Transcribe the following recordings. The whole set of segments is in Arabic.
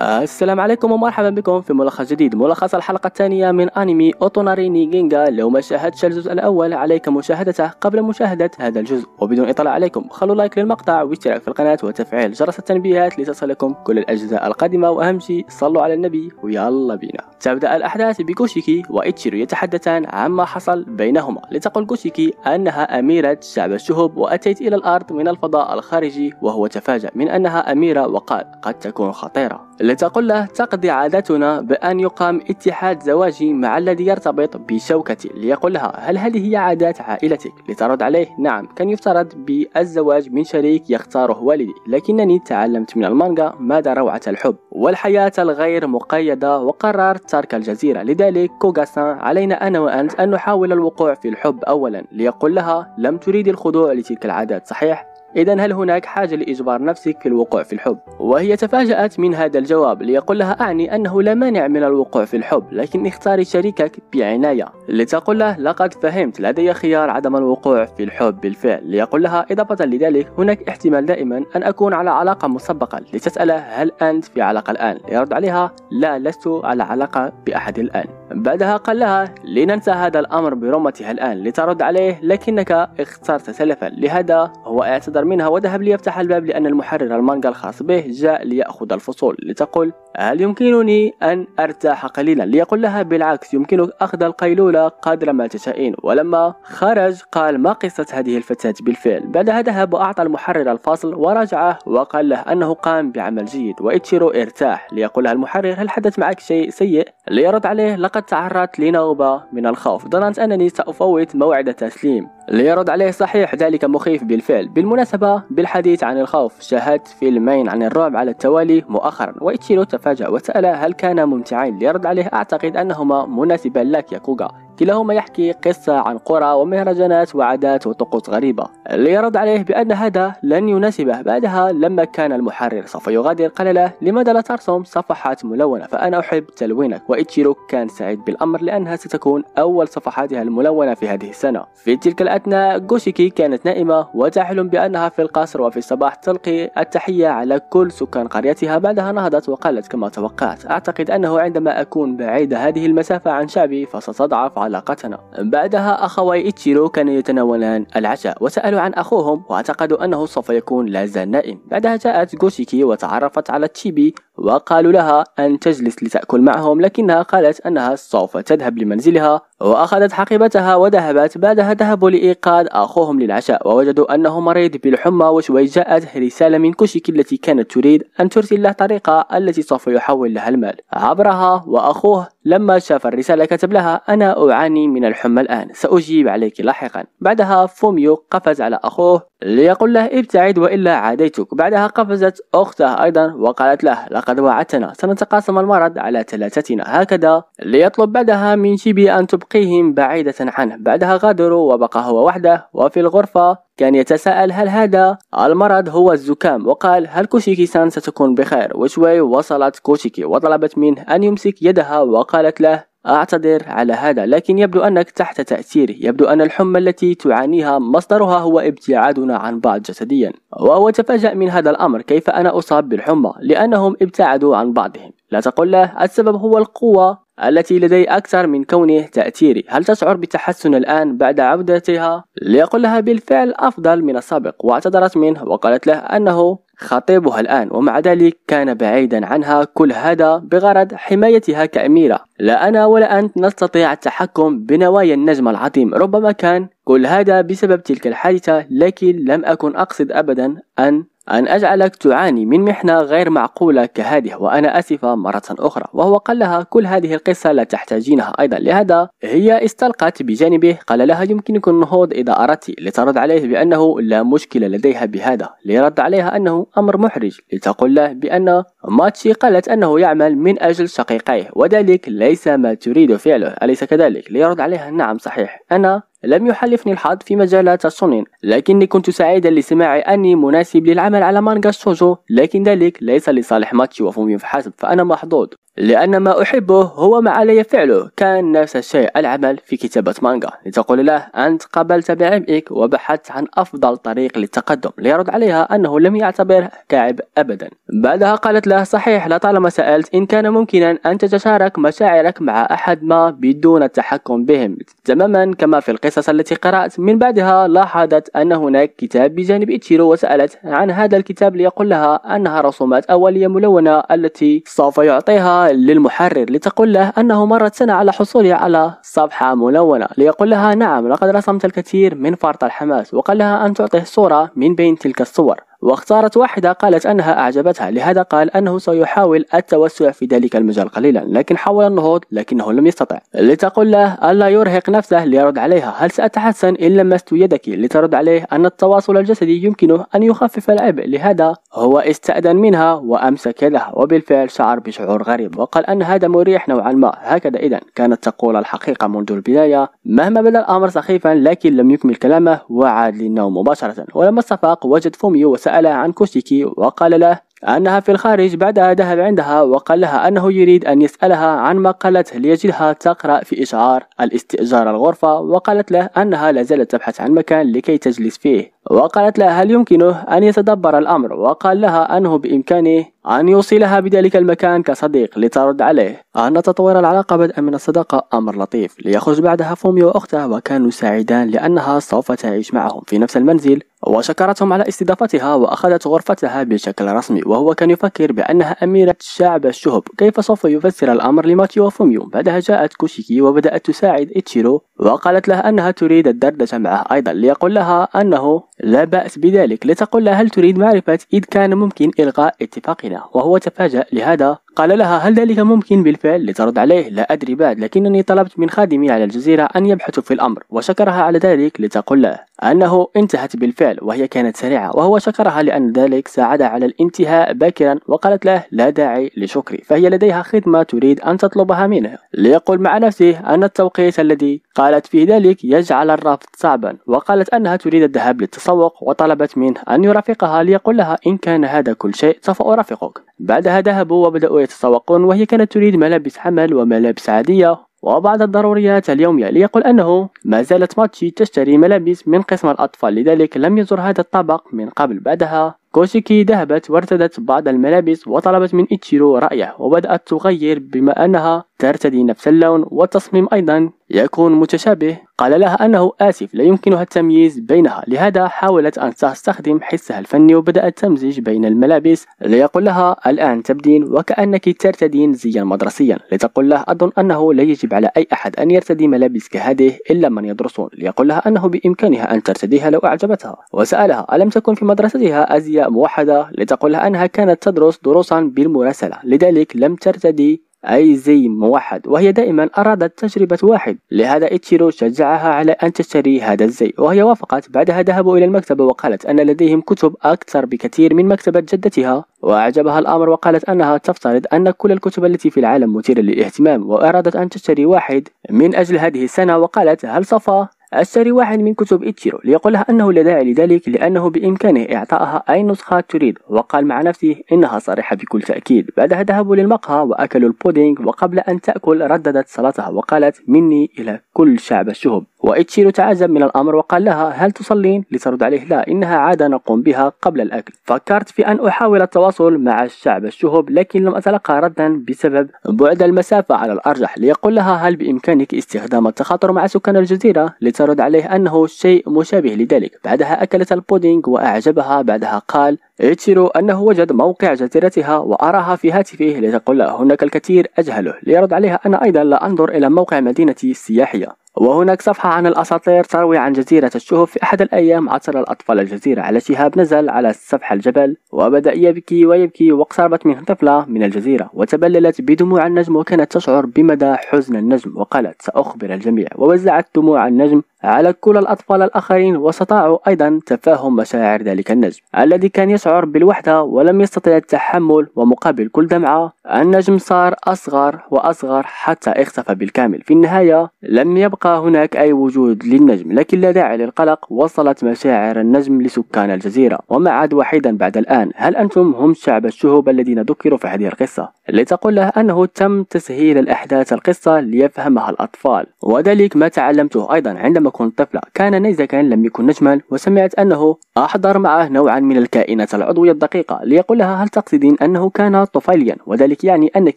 آه، السلام عليكم ومرحبا بكم في ملخص جديد ملخص الحلقة الثانية من أنمي أوتوناري نيجينجا لو ما شاهدتش الجزء الأول عليك مشاهدته قبل مشاهدة هذا الجزء وبدون إطلاع عليكم خلوا لايك للمقطع واشتراك في القناة وتفعيل جرس التنبيهات لتصلكم كل الأجزاء القادمة وأهم شيء صلوا على النبي ويلا بينا تبدأ الأحداث بكوشيكي وإتشيرو يتحدثان عما حصل بينهما لتقول كوشيكي أنها أميرة شعب الشهب وأتيت إلى الأرض من الفضاء الخارجي وهو تفاجأ من أنها أميرة وقال قد تكون خطيرة له تقضي عادتنا بأن يقام اتحاد زواجي مع الذي يرتبط بشوكتي لها هل هذه هي عادات عائلتك لترد عليه نعم كان يفترض بالزواج من شريك يختاره والدي لكنني تعلمت من المانجا مدى روعة الحب والحياة الغير مقيدة وقررت ترك الجزيرة لذلك كوغاسان علينا أنا وأنت أن نحاول الوقوع في الحب أولا ليقول لها لم تريد الخضوع لتلك العادات صحيح إذا هل هناك حاجة لإجبار نفسك في الوقوع في الحب؟ وهي تفاجأت من هذا الجواب ليقول لها أعني أنه لا مانع من الوقوع في الحب لكن اختاري شريكك بعناية لتقول له لقد فهمت لدي خيار عدم الوقوع في الحب بالفعل ليقول لها إضافة لذلك هناك احتمال دائما أن أكون على علاقة مسبقا لتسأله هل أنت في علاقة الآن؟ ليرد عليها لا لست على علاقة بأحد الآن بعدها قال لها لننسى هذا الأمر برمتها الآن لترد عليه لكنك اخترت سلفا لهذا هو اعتذر منها وذهب ليفتح الباب لأن المحرر المانجا الخاص به جاء ليأخذ الفصول لتقول هل يمكنني أن أرتاح قليلا؟ ليقول لها بالعكس يمكنك أخذ القيلولة قدر ما تشائين ولما خرج قال ما قصة هذه الفتاة بالفعل بعدها ذهب وأعطى المحرر الفاصل ورجعه وقال له أنه قام بعمل جيد وإتشيرو ارتاح ليقول لها المحرر هل حدث معك شيء سيء؟ ليرد عليه لقد تعرضت لنوبة من الخوف ظننت أنني سأفوت موعد تسليم ليرد عليه صحيح ذلك مخيف بالفعل بالمناسبة بالحديث عن الخوف شاهدت فيلمين عن الرعب على التوالي مؤخرا وإتشيرو تفاجأ وسأله هل كانا ممتعين ليرد عليه أعتقد أنهما مناسبان لك يا كوغا كلاهما يحكي قصة عن قرى ومهرجانات وعادات وطقوس غريبة ليرد عليه بأن هذا لن يناسبه بعدها لما كان المحرر سوف يغادر قال له لماذا لا ترسم صفحات ملونة فأنا أحب تلوينك وإتشيرو كان سعيد بالأمر لأنها ستكون أول صفحاتها الملونة في هذه السنة في تلك الأثناء جوشيكي كانت نائمة وتحلم بأنها في القصر وفي الصباح تلقي التحية على كل سكان قريتها بعدها نهضت وقالت كما توقعت أعتقد أنه عندما أكون بعيد هذه المسافة عن شعبي فستضعف علاقتنا بعدها أخوي إتشيرو كانوا يتناولان العشاء وسألوا عن أخوهم واعتقدوا أنه سوف يكون لازال نائم بعدها جاءت جوشيكي وتعرفت على تشيبي وقالوا لها أن تجلس لتأكل معهم لكنها قالت أنها سوف تذهب لمنزلها وأخذت حقيبتها وذهبت بعدها ذهبوا لإيقاظ أخوهم للعشاء ووجدوا أنه مريض بالحمى وشوي جاءت رسالة من كوشيك التي كانت تريد أن ترسل له الطريقة التي سوف يحول لها المال عبرها وأخوه لما شاف الرسالة كتب لها أنا أعاني من الحمى الآن سأجيب عليك لاحقا بعدها فوميو قفز على أخوه ليقل له ابتعد وإلا عاديتك بعدها قفزت أخته أيضا وقالت له لقد وعدتنا سنتقاسم المرض على ثلاثتنا هكذا ليطلب بعدها من شيبي أن تبقيهم بعيدة عنه بعدها غادروا وبقى هو وحده وفي الغرفة كان يتساءل هل هذا المرض هو الزكام وقال هل كوشيكي سان ستكون بخير وشوي وصلت كوشيكي وطلبت منه أن يمسك يدها وقالت له أعتذر على هذا لكن يبدو أنك تحت تأثيره يبدو أن الحمى التي تعانيها مصدرها هو ابتعادنا عن بعض جسديا وهو تفاجأ من هذا الأمر كيف أنا أصاب بالحمى لأنهم ابتعدوا عن بعضهم لا تقل له السبب هو القوة التي لدي أكثر من كونه تأثيري هل تشعر بتحسن الآن بعد عودتها؟ ليقول لها بالفعل أفضل من السابق واعتذرت منه وقالت له أنه خطيبها الآن ومع ذلك كان بعيدا عنها كل هذا بغرض حمايتها كأميرة لا أنا ولا أنت نستطيع التحكم بنوايا النجم العظيم ربما كان كل هذا بسبب تلك الحادثة لكن لم أكن أقصد أبدا أن أن أجعلك تعاني من محنة غير معقولة كهذه وأنا آسفة مرة أخرى وهو قال لها كل هذه القصة لا تحتاجينها أيضا لهذا هي استلقت بجانبه قال لها يمكنك النهوض إذا أردت لترد عليه بأنه لا مشكلة لديها بهذا ليرد عليها أنه أمر محرج لتقول له بأن ماتشي قالت أنه يعمل من أجل شقيقيه وذلك ليس ما تريد فعله أليس كذلك ليرد عليها نعم صحيح أنا لم يحلفني الحظ في مجالات الشونين لكني كنت سعيدا لسماع أني مناسب للعمل على مانجا الشوجو لكن ذلك ليس لصالح ماتشي وفومي فحسب فأنا محظوظ لأن ما أحبه هو ما علي فعله كان نفس الشيء العمل في كتابة مانجا لتقول له أنت قبلت بعبئك وبحثت عن أفضل طريق للتقدم ليرد عليها أنه لم يعتبره كعب أبدا بعدها قالت له صحيح لطالما سألت إن كان ممكنا أن تتشارك مشاعرك مع أحد ما بدون التحكم بهم تماما كما في القصة القصص التي قرأت من بعدها لاحظت أن هناك كتاب بجانب إتشيرو وسألت عن هذا الكتاب ليقول لها أنها رسومات أولية ملونة التي سوف يعطيها للمحرر لتقول له أنه مرت سنة على حصوله على صفحة ملونة ليقول لها نعم لقد رسمت الكثير من فرط الحماس وقال لها أن تعطيه صورة من بين تلك الصور واختارت واحدة قالت أنها أعجبتها لهذا قال أنه سيحاول التوسع في ذلك المجال قليلا لكن حاول النهوض لكنه لم يستطع لتقول له ألا يرهق نفسه ليرد عليها هل سأتحسن إن لمست يدك لترد عليه أن التواصل الجسدي يمكنه أن يخفف العبء لهذا هو استأذن منها وأمسك يدها وبالفعل شعر بشعور غريب وقال أن هذا مريح نوعا ما هكذا إذا كانت تقول الحقيقة منذ البداية مهما بدا الأمر سخيفا لكن لم يكمل كلامه وعاد للنوم مباشرة ولما استفاق وجد فوميو وس سأل عن كوشيكي وقال له أنها في الخارج بعدها ذهب عندها وقال لها أنه يريد أن يسألها عن ما قالته ليجدها تقرأ في إشعار الاستئجار الغرفة وقالت له أنها لا زالت تبحث عن مكان لكي تجلس فيه وقالت له هل يمكنه أن يتدبر الأمر وقال لها أنه بإمكانه أن يوصلها بذلك المكان كصديق لترد عليه أن تطوير العلاقة بدءا من الصداقة أمر لطيف ليخرج بعدها فوميو وأخته وكانوا سعيدان لأنها سوف تعيش معهم في نفس المنزل وشكرتهم على استضافتها وأخذت غرفتها بشكل رسمي وهو كان يفكر بأنها أميرة شعب الشهب كيف سوف يفسر الأمر لماتيو وفوميو بعدها جاءت كوشيكي وبدأت تساعد إتشيرو وقالت له أنها تريد الدردشة معه أيضا ليقول لها أنه لا بأس بذلك لتقل لها هل تريد معرفة إذ كان ممكن إلغاء اتفاقنا وهو تفاجأ لهذا قال لها هل ذلك ممكن بالفعل لترد عليه لا أدري بعد لكنني طلبت من خادمي على الجزيرة أن يبحث في الأمر وشكرها على ذلك لتقول له أنه انتهت بالفعل وهي كانت سريعة وهو شكرها لأن ذلك ساعد على الانتهاء باكرا وقالت له لا داعي لشكري فهي لديها خدمة تريد أن تطلبها منه ليقول مع نفسه أن التوقيت الذي قالت فيه ذلك يجعل الرفض صعبا وقالت أنها تريد الذهاب للتصوير التسوق وطلبت منه أن يرافقها ليقول لها إن كان هذا كل شيء سوف أرافقك بعدها ذهبوا وبدأوا يتسوقون وهي كانت تريد ملابس عمل وملابس عادية وبعض الضروريات اليومية ليقول أنه ما زالت ماتشي تشتري ملابس من قسم الأطفال لذلك لم يزر هذا الطبق من قبل بعدها كوشيكي ذهبت وارتدت بعض الملابس وطلبت من إتشيرو رأيه وبدأت تغير بما أنها ترتدي نفس اللون والتصميم أيضا يكون متشابه قال لها أنه آسف لا يمكنها التمييز بينها لهذا حاولت أن تستخدم حسها الفني وبدأت تمزج بين الملابس ليقول لها الآن تبدين وكأنك ترتدين زيا مدرسيا لتقول له أظن أنه لا يجب على أي أحد أن يرتدي ملابس كهذه إلا من يدرسون ليقول لها أنه بإمكانها أن ترتديها لو أعجبتها وسألها ألم تكن في مدرستها أزياء موحدة لتقول لها أنها كانت تدرس دروسا بالمراسلة لذلك لم ترتدي أي زي موحد وهي دائما أرادت تجربة واحد لهذا إتشيرو شجعها على أن تشتري هذا الزي وهي وافقت بعدها ذهبوا إلى المكتبة وقالت أن لديهم كتب أكثر بكثير من مكتبة جدتها وأعجبها الأمر وقالت أنها تفترض أن كل الكتب التي في العالم مثيرة للاهتمام وأرادت أن تشتري واحد من أجل هذه السنة وقالت هل صفى اشتري واحد من كتب إتشيرو لها أنه لا داعي لذلك لأنه بإمكانه إعطائها أي نسخة تريد وقال مع نفسه إنها صريحة بكل تأكيد بعدها ذهبوا للمقهى وأكلوا البودينغ وقبل أن تأكل رددت صلاتها وقالت مني إلى كل شعب الشهب وإتشيرو تعجب من الأمر وقال لها هل تصلين؟ لترد عليه لا إنها عادة نقوم بها قبل الأكل فكرت في أن أحاول التواصل مع الشعب الشهب لكن لم أتلقى ردا بسبب بعد المسافة على الأرجح ليقول لها هل بإمكانك استخدام التخاطر مع سكان الجزيرة؟ ترد عليه أنه شيء مشابه لذلك بعدها أكلت البودينغ وأعجبها بعدها قال إيتشيرو أنه وجد موقع جزيرتها وأراها في هاتفه لتقول هناك الكثير أجهله ليرد عليها أنا أيضا لا أنظر إلى موقع مدينتي السياحية وهناك صفحة عن الأساطير تروي عن جزيرة الشهب في أحد الأيام عثر الأطفال الجزيرة على شهاب نزل على سفح الجبل وبدأ يبكي ويبكي واقتربت منه طفلة من الجزيرة وتبللت بدموع النجم وكانت تشعر بمدى حزن النجم وقالت سأخبر الجميع ووزعت دموع النجم على كل الأطفال الآخرين واستطاعوا أيضا تفهم مشاعر ذلك النجم الذي كان يشعر بالوحدة ولم يستطع التحمل ومقابل كل دمعة النجم صار أصغر وأصغر حتى اختفى بالكامل في النهاية لم يبقى هناك أي وجود للنجم لكن لا داعي للقلق وصلت مشاعر النجم لسكان الجزيرة وما عاد وحيدا بعد الآن هل أنتم هم شعب الشهوب الذين ذكروا في هذه القصة لتقول له أنه تم تسهيل الأحداث القصة ليفهمها الأطفال وذلك ما تعلمته أيضا عندما كنت طفلة كان نيزكا لم يكن نجما وسمعت أنه أحضر معه نوعا من الكائنات العضوية الدقيقة ليقول لها هل تقصدين أنه كان طفيليا وذلك يعني أنك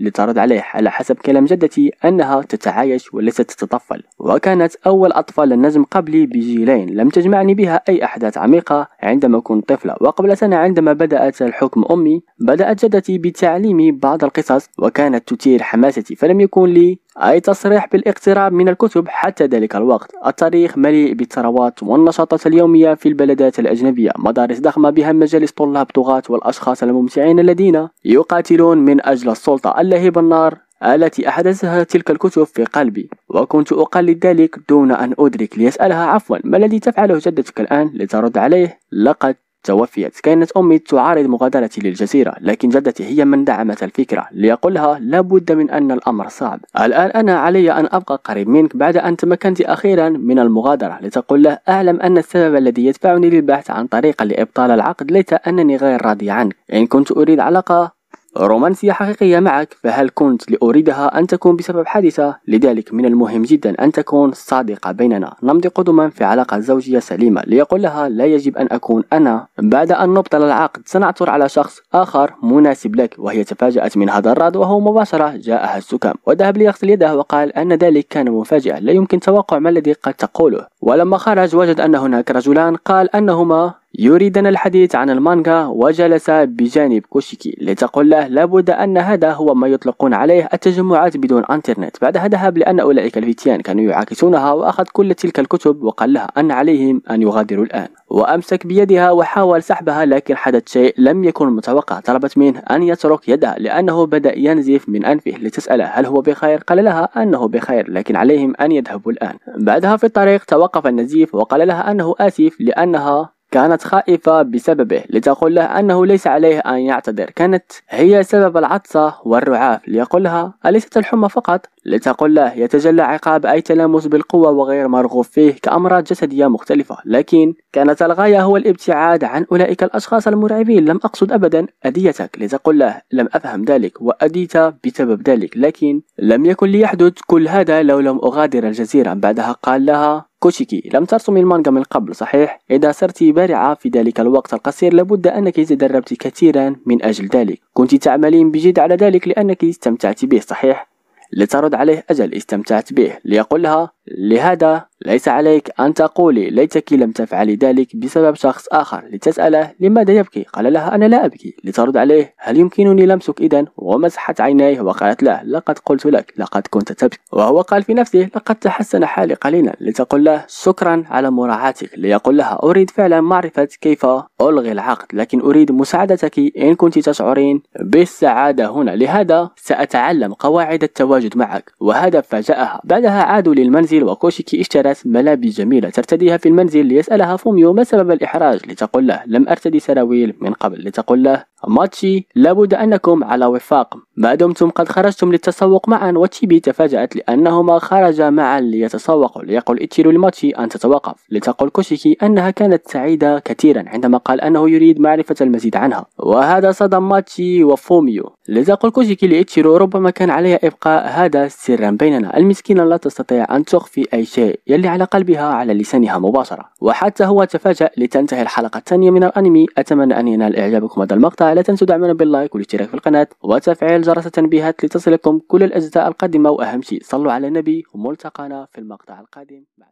لترد عليه على حسب كلام جدتي أنها تتعايش وليست تتطفل وكانت أول أطفال النجم قبلي بجيلين لم تجمعني بها أي أحداث عميقة عندما كنت طفلة وقبل سنة عندما بدأت الحكم أمي بدأت جدتي بتعليمي بعض القصص وكانت تثير حماستي فلم يكن لي أي تصريح بالاقتراب من الكتب حتى ذلك الوقت التاريخ مليء بالثروات والنشاطات اليومية في البلدات الأجنبية مدارس ضخمة بها مجالس طلاب طغاة والأشخاص الممتعين الذين يقاتلون من أجل السلطة اللهيب النار التي أحدثها تلك الكتب في قلبي وكنت أقلد ذلك دون أن أدرك ليسألها عفوا ما الذي تفعله جدتك الآن لترد عليه لقد توفيت كانت أمي تعارض مغادرتي للجزيرة لكن جدتي هي من دعمت الفكرة ليقولها لابد من أن الأمر صعب الآن أنا علي أن أبقى قريب منك بعد أن تمكنت أخيرا من المغادرة لتقول له أعلم أن السبب الذي يدفعني للبحث عن طريقة لإبطال العقد ليس أنني غير راضي عنك إن كنت أريد علاقة رومانسية حقيقية معك فهل كنت لأريدها أن تكون بسبب حادثة؟ لذلك من المهم جدا أن تكون صادقة بيننا نمضي قدما في علاقة زوجية سليمة ليقول لها لا يجب أن أكون أنا بعد أن نبطل العقد سنعثر على شخص آخر مناسب لك وهي تفاجأت من هذا الرد وهو مباشرة جاءها السكام وذهب ليغسل يده وقال أن ذلك كان مفاجئا لا يمكن توقع ما الذي قد تقوله ولما خرج وجد أن هناك رجلان قال أنهما يريدنا الحديث عن المانغا وجلس بجانب كوشيكي لتقول له لابد أن هذا هو ما يطلقون عليه التجمعات بدون أنترنت بعدها ذهب لأن أولئك الفتيان كانوا يعاكسونها وأخذ كل تلك الكتب وقال لها أن عليهم أن يغادروا الآن وأمسك بيدها وحاول سحبها لكن حدث شيء لم يكن متوقع طلبت منه أن يترك يدها لأنه بدأ ينزف من أنفه لتسأله هل هو بخير قال لها أنه بخير لكن عليهم أن يذهبوا الآن بعدها في الطريق توقف النزيف وقال لها أنه آسف لأنها كانت خائفة بسببه لتقول له أنه ليس عليه أن يعتذر كانت هي سبب العطسة والرعاف ليقولها أليست الحمى فقط؟ لتقول له يتجلى عقاب أي تلامس بالقوة وغير مرغوب فيه كأمراض جسدية مختلفة لكن كانت الغاية هو الابتعاد عن أولئك الأشخاص المرعبين لم أقصد أبدا أديتك لتقول له لم أفهم ذلك وأديت بسبب ذلك لكن لم يكن ليحدث كل هذا لو لم أغادر الجزيرة بعدها قال لها كوشيكي لم ترسمي المانجا من قبل صحيح؟ إذا صرت بارعة في ذلك الوقت القصير لابد أنك تدربت كثيرا من أجل ذلك كنت تعملين بجد على ذلك لأنك استمتعت به صحيح؟ لترد عليه أجل استمتعت به ليقول لها لهذا ليس عليك أن تقولي ليتك لم تفعلي ذلك بسبب شخص آخر لتسأله لماذا يبكي قال لها أنا لا أبكي لترد عليه هل يمكنني لمسك إذا ومسحت عينيه وقالت له لقد قلت لك لقد كنت تبكي وهو قال في نفسه لقد تحسن حالي قليلا لتقول له شكرا على مراعاتك ليقول لها أريد فعلا معرفة كيف ألغي العقد لكن أريد مساعدتك إن كنت تشعرين بالسعادة هنا لهذا سأتعلم قواعد التواجد معك وهذا فجأها بعدها عادوا للمنزل المنزل وكوشيكي اشترت ملابس جميلة ترتديها في المنزل ليسألها فوميو ما سبب الإحراج لتقول له لم أرتدي سراويل من قبل لتقول له ماتشي لابد أنكم على وفاق ما دمتم قد خرجتم للتسوق معا وتشيبي تفاجأت لأنهما خرجا معا ليتسوقوا ليقول إتشيرو لماتشي أن تتوقف لتقول كوشيكي أنها كانت سعيدة كثيرا عندما قال أنه يريد معرفة المزيد عنها وهذا صدم ماتشي وفوميو لتقول كوشيكي لإتشيرو ربما كان عليها إبقاء هذا سرا بيننا المسكينة لا تستطيع أن تخ تخفي أي شيء يلي على قلبها على لسانها مباشرة وحتى هو تفاجأ لتنتهي الحلقة الثانية من الأنمي أتمنى أن ينال إعجابكم هذا المقطع لا تنسوا دعمنا باللايك والاشتراك في القناة وتفعيل جرس التنبيهات لتصلكم كل الأجزاء القادمة وأهم شيء صلوا على النبي وملتقانا في المقطع القادم